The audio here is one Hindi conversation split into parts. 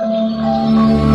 you.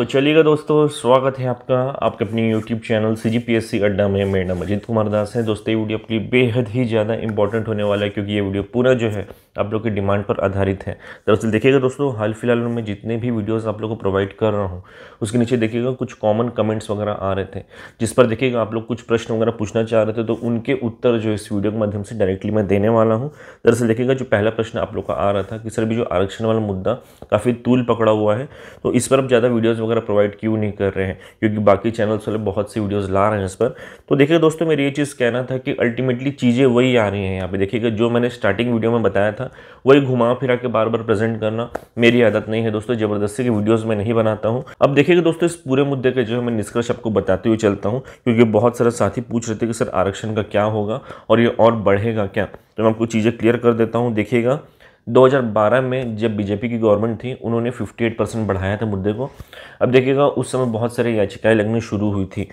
तो चलिएगा दोस्तों स्वागत है आपका आपके अपने YouTube channel C G P S C Adda में मेरा नाम अजीत कुमार दास है दोस्तों ये वीडियो आपके लिए बेहद ही ज़्यादा इंपॉर्टेंट होने वाला है क्योंकि ये वीडियो पूरा जो है आप लोग की डिमांड पर आधारित है दरअसल देखिएगा दोस्तों हाल फिलहाल में जितने भी वीडियोज़ आप लोग को प्रोवाइड कर रहा हूँ उसके नीचे देखिएगा कुछ कॉमन कमेंट्स वगैरह आ रहे थे जिस पर देखिएगा आप लोग कुछ प्रश्न वगैरह पूछना चाह रहे थे तो उनके उत्तर जो इस वीडियो के माध्यम से डायरेक्टली मैं देने वाला हूँ दरअसल देखिएगा जो पहला प्रश्न आप लोग का आ रहा था कि सर भी जो आरक्षण वाला मुद्दा काफ़ी तूल पकड़ा हुआ है तो इस पर आप ज़्यादा वीडियोज़ वगैरह प्रोवाइड क्यों नहीं कर रहे हैं क्योंकि बाकी चैनल्स वाले बहुत सी वीडियोस ला रहे हैं इस पर तो देखिए दोस्तों मेरी ये चीज़ कहना था कि अल्टीमेटली चीज़ें वही आ रही हैं यहाँ पे देखिएगा जो मैंने स्टार्टिंग वीडियो में बताया था वही घुमा फिरा के बार बार प्रेजेंट करना मेरी आदत नहीं है दोस्तों ज़बरदस्ती की वीडियोज़ में नहीं बनाता हूँ अब देखिएगा दोस्तों इस पूरे मुद्दे के जो है मैं निष्कर्ष आपको बताते हुए चलता हूँ क्योंकि बहुत सारे साथी पूछ रहे थे कि सर आरक्षण का क्या होगा और ये और बढ़ेगा क्या तो मैं आपको चीज़ें क्लियर कर देता हूँ देखिएगा 2012 में जब बीजेपी की गवर्नमेंट थी उन्होंने 58 परसेंट बढ़ाया था मुद्दे को अब देखिएगा उस समय बहुत सारी याचिकाएं लगनी शुरू हुई थी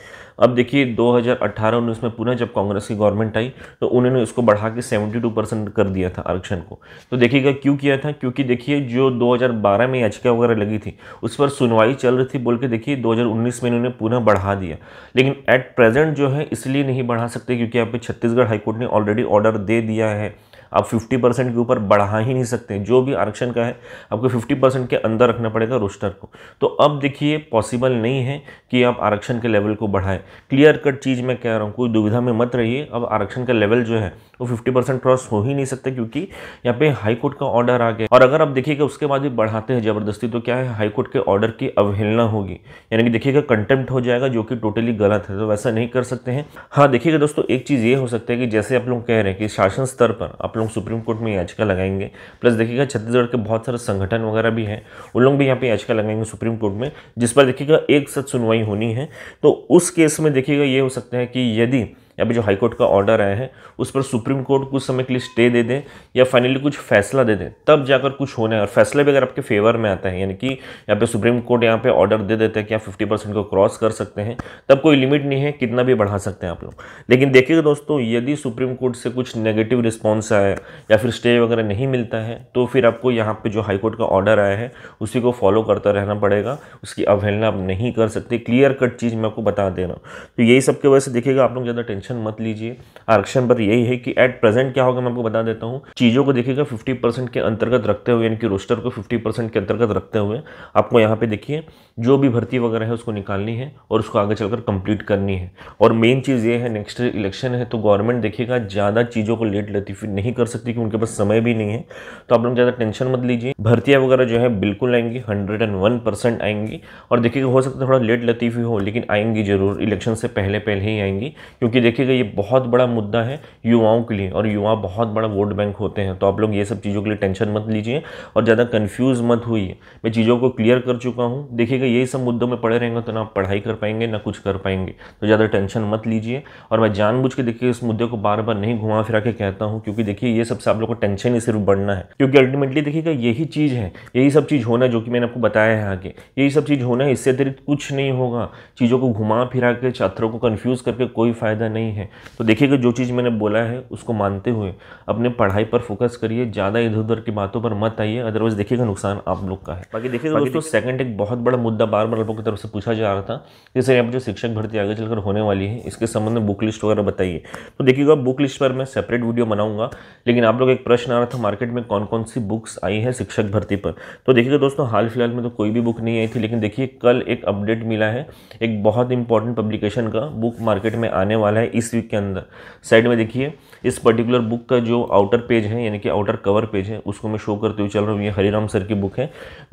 अब देखिए 2018-19 में पुनः जब कांग्रेस की गवर्नमेंट आई तो उन्होंने उसको बढ़ा के सेवेंटी परसेंट कर दिया था आरक्षण को तो देखिएगा क्यों किया था क्योंकि देखिए जो 2012 में याचिका वगैरह लगी थी उस पर सुनवाई चल रही थी बोल के देखिए 2019 में इन्होंने पुनः बढ़ा दिया लेकिन एट प्रेजेंट जो है इसलिए नहीं बढ़ा सकते क्योंकि यहाँ पर छत्तीसगढ़ हाईकोर्ट ने ऑलरेडी ऑर्डर दे दिया है आप फिफ्टी परसेंट के ऊपर बढ़ा ही नहीं सकते जो भी आरक्षण का है आपको फिफ्टी परसेंट के अंदर रखना पड़ेगा रोस्टर को तो अब देखिए पॉसिबल नहीं है कि आप आरक्षण के लेवल को बढ़ाएं क्लियर कट चीज़ मैं कह रहा हूँ कोई दुविधा में मत रहिए अब आरक्षण का लेवल जो है वो फिफ्टी परसेंट क्रॉस हो ही नहीं सकते क्योंकि यहाँ पे हाईकोर्ट का ऑर्डर आ गया और अगर आप देखिएगा उसके बाद भी बढ़ाते हैं ज़बरदस्ती तो क्या है हाईकोर्ट के ऑर्डर की अवहेलना होगी यानी कि देखिएगा कंटेम्प्ट हो जाएगा जो कि टोटली गलत है तो वैसा नहीं कर सकते हैं हाँ देखिएगा दोस्तों एक चीज़ ये हो सकता है कि जैसे आप लोग कह रहे हैं कि शासन स्तर पर आप लोग सुप्रीम कोर्ट में याचिका लगाएंगे प्लस देखिएगा छत्तीसगढ़ के बहुत सारे संगठन वगैरह भी हैं उन लोग भी यहाँ पे याचिका लगाएंगे सुप्रीम कोर्ट में जिस पर देखिएगा एक साथ सुनवाई होनी है तो उस केस में देखिएगा ये हो सकता है कि यदि या फिर जो हाई कोर्ट का ऑर्डर आया है उस पर सुप्रीम कोर्ट कुछ समय के लिए स्टे दे दें या फाइनली कुछ फैसला दे दें तब जाकर कुछ होना है और फैसला भी अगर आपके फेवर में आता है यानी कि यहाँ पे सुप्रीम कोर्ट यहाँ पे ऑर्डर दे देते हैं कि आप फिफ्टी परसेंट को क्रॉस कर सकते हैं तब कोई लिमिट नहीं है कितना भी बढ़ा सकते हैं आप लोग लेकिन देखिएगा दोस्तों यदि सुप्रीम कोर्ट से कुछ नेगेटिव रिस्पॉन्स आया या फिर स्टे वगैरह नहीं मिलता है तो फिर आपको यहाँ पर जो हाईकोर्ट का ऑर्डर आया है उसी को फॉलो करता रहना पड़ेगा उसकी अवहेलना आप नहीं कर सकते क्लियर कट चीज़ मैं आपको बता दे रहा हूँ तो यही सब वजह से देखिएगा आप लोग ज़्यादा टेंशन टेंशन मत लीजिए आरक्षण पर यही है कि एट प्रेजेंट क्या होगा मैं आपको बता देता हूँ चीज़ों को देखिएगा 50 परसेंट के अंतर्गत रखते हुए यानी कि रोस्टर को 50 परसेंट के अंतर्गत रखते हुए आपको यहाँ पे देखिए जो भी भर्ती वगैरह है उसको निकालनी है और उसको आगे चलकर कंप्लीट करनी है और मेन चीज़ ये है नेक्स्ट इलेक्शन है तो गवर्नमेंट देखिएगा ज़्यादा चीज़ों को लेट लतीफ़ी नहीं कर सकती कि उनके पास समय भी नहीं है तो आप लोग ज़्यादा टेंशन मत लीजिए भर्तियाँ वगैरह जो है बिल्कुल आएंगी हंड्रेड एंड वन परसेंट आएंगी और देखिएगा हो सकता है थोड़ा लेट लतीफ़ी हो लेकिन आएंगी ज़रूर इलेक्शन से पहले पहले ही आएंगी क्योंकि देखिए देखिएगा ये बहुत बड़ा मुद्दा है युवाओं के लिए और युवा बहुत बड़ा वोट बैंक होते हैं तो आप लोग ये सब चीज़ों के लिए टेंशन मत लीजिए और ज़्यादा कन्फ्यूज़ मत होइए मैं चीज़ों को क्लियर कर चुका हूँ देखिएगा यही सब मुद्दों में पढ़े रहेंगे तो ना आप पढ़ाई कर पाएंगे ना कुछ कर पाएंगे तो ज़्यादा टेंशन मत लीजिए और मैं जानबूझ के देखिए इस मुद्दे को बार बार नहीं घुमा फिरा के कहता हूँ क्योंकि देखिए ये सबसे आप लोग को टेंशन ही सिर्फ बढ़ना है क्योंकि अल्टीमेटली देखिएगा यही चीज़ है यही सब चीज़ होना जो कि मैंने आपको बताया है आगे यही सब चीज़ होना है इससे अतिरिक्त कुछ नहीं होगा चीज़ों को घुमा फिरा के छात्रों को कन्फ्यूज़ करके कोई फ़ायदा नहीं नहीं है तो देखिएगा जो चीज़ मैंने बोला है उसको मानते हुए अपने पढ़ाई पर फोकस करिए ज़्यादा इधर उधर की बातों पर मत आइए अदरवाइज़ देखिएगा नुकसान आप लोग का है बाकी देखिएगा दोस्तों सेकंड एक बहुत बड़ा मुद्दा बार बार लोगों की तरफ से पूछा जा रहा था कि सर यहाँ पर जो शिक्षक भर्ती आगे चलकर होने वाली है इसके संबंध में बुक लिस्ट वगैरह बताइए तो देखिएगा बुक लिस्ट पर मैं सेपरेट वीडियो बनाऊंगा लेकिन आप लोग एक प्रश्न आ रहा था मार्केट में कौन कौन सी बुक्स आई है शिक्षक भर्ती पर तो देखिएगा दोस्तों हाल फिलहाल में तो कोई भी बुक नहीं आई थी लेकिन देखिए कल एक अपडेट मिला है एक बहुत इंपॉर्टेंट पब्लिकेशन का बुक मार्केट में आने वाला है इस वीक के अंदर साइड में देखिए इस पर्टिकुलर बुक का जो आउटर पेज है यानी कि आउटर कवर पेज है उसको मैं शो करते हुए चल रहा हूँ ये हरिराम सर की बुक है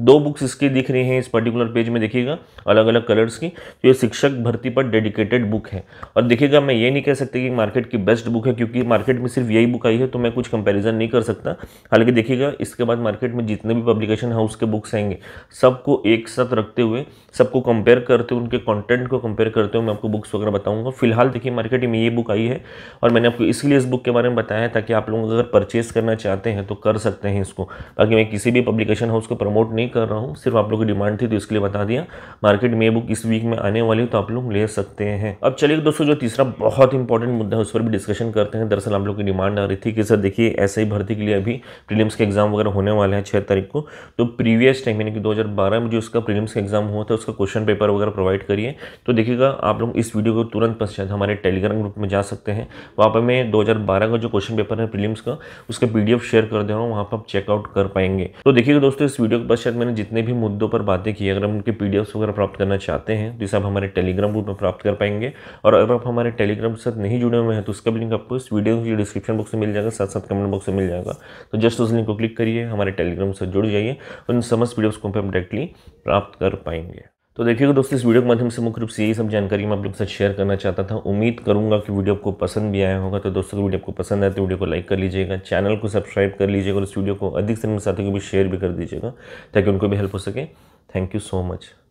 दो बुक्स इसकी दिख रही हैं इस पर्टिकुलर पेज में देखिएगा अलग अलग कलर्स की तो ये शिक्षक भर्ती पर डेडिकेटेड बुक है और देखिएगा मैं ये नहीं कह सकती कि मार्केट की बेस्ट बुक है क्योंकि मार्केट में सिर्फ यही बुक आई है तो मैं कुछ कंपेरिजन नहीं कर सकता हालांकि देखिएगा इसके बाद मार्केट में जितने भी पब्लिकेशन हाउस के बुक्स आएंगे सबको एक साथ रखते हुए सबको कंपेयर करते हुए उनके कॉन्टेंट को कंपेयर करते हुए मैं आपको बुक्स वगैरह बताऊँगा फिलहाल देखिए मार्केट क्वांटिटी में ये बुक आई है और मैंने आपको इसीलिए इस बुक के बारे में बताया ताकि आप लोग अगर परचेज़ करना चाहते हैं तो कर सकते हैं इसको बाकी मैं किसी भी पब्लिकेशन हाउस को प्रमोट नहीं कर रहा हूँ सिर्फ आप लोग की डिमांड थी तो इसके लिए बता दिया मार्केट में ये बुक इस वीक में आने वाली तो आप लोग ले सकते हैं अब चलिए दोस्तों जो तीसरा बहुत इंपॉर्टेंट मुद्दा है उस पर भी डिस्कशन करते हैं दरअसल आप लोग की डिमांड आ रही थी कि सर देखिए ऐसे ही भर्ती के लिए अभी प्रीलिम्स के एग्जाम वगैरह होने वाले हैं छः तारीख को तो प्रीवियस टाइम यानी कि दो में जो उसका प्रीलिम्स का एग्जाम हुआ था उसका क्वेश्चन पेपर वगैरह प्रोवाइड करिए तो देखिएगा आप लोग इस वीडियो को तुरंत पश्चात हमारे टेलीग्राम टेलीग्राम ग्रुप में जा सकते हैं वहाँ पर मैं 2012 का जो क्वेश्चन पेपर है प्रीलिम्स का उसका पीडीएफ शेयर कर दे रहा हूँ वहाँ पर आप चेकआउट कर पाएंगे तो देखिएगा दोस्तों इस वीडियो के बाद शायद मैंने जितने भी मुद्दों पर बातें की अगर हम उनके पी वगैरह प्राप्त करना चाहते हैं तो इसे आप हमारे टेलीग्राम ग्रुप में प्राप्त कर पाएंगे और अगर आप हमारे टेलीग्राम के साथ नहीं जुड़े हुए हैं तो उसका भी लिंक आपको इस वीडियो के डिस्क्रिप्शन बॉक्स में मिल जाएगा साथ साथ कमेंट बॉक्स में मिल जाएगा तो जस्ट उस लिंक को क्लिक करिए हमारे टेलीग्राम से जुड़ जाइए और इन समस्त वीडियोज़ को हम डायरेक्टली प्राप्त कर पाएंगे तो देखिएगा दोस्तों इस वीडियो के माध्यम से मुख्य रूप से यही सब जानकारी मैं आप लोग के साथ शेयर करना चाहता था उम्मीद करूंगा कि वीडियो आपको पसंद भी आया होगा तो दोस्तों वीडियो आपको पसंद आए तो वीडियो को लाइक कर लीजिएगा चैनल को सब्सक्राइब कर लीजिएगा और इस वीडियो को अधिक से अधिक साथियों को भी शेयर भी कर दीजिएगा ताकि उनको भी हेल्प हो सके थैंक यू सो मच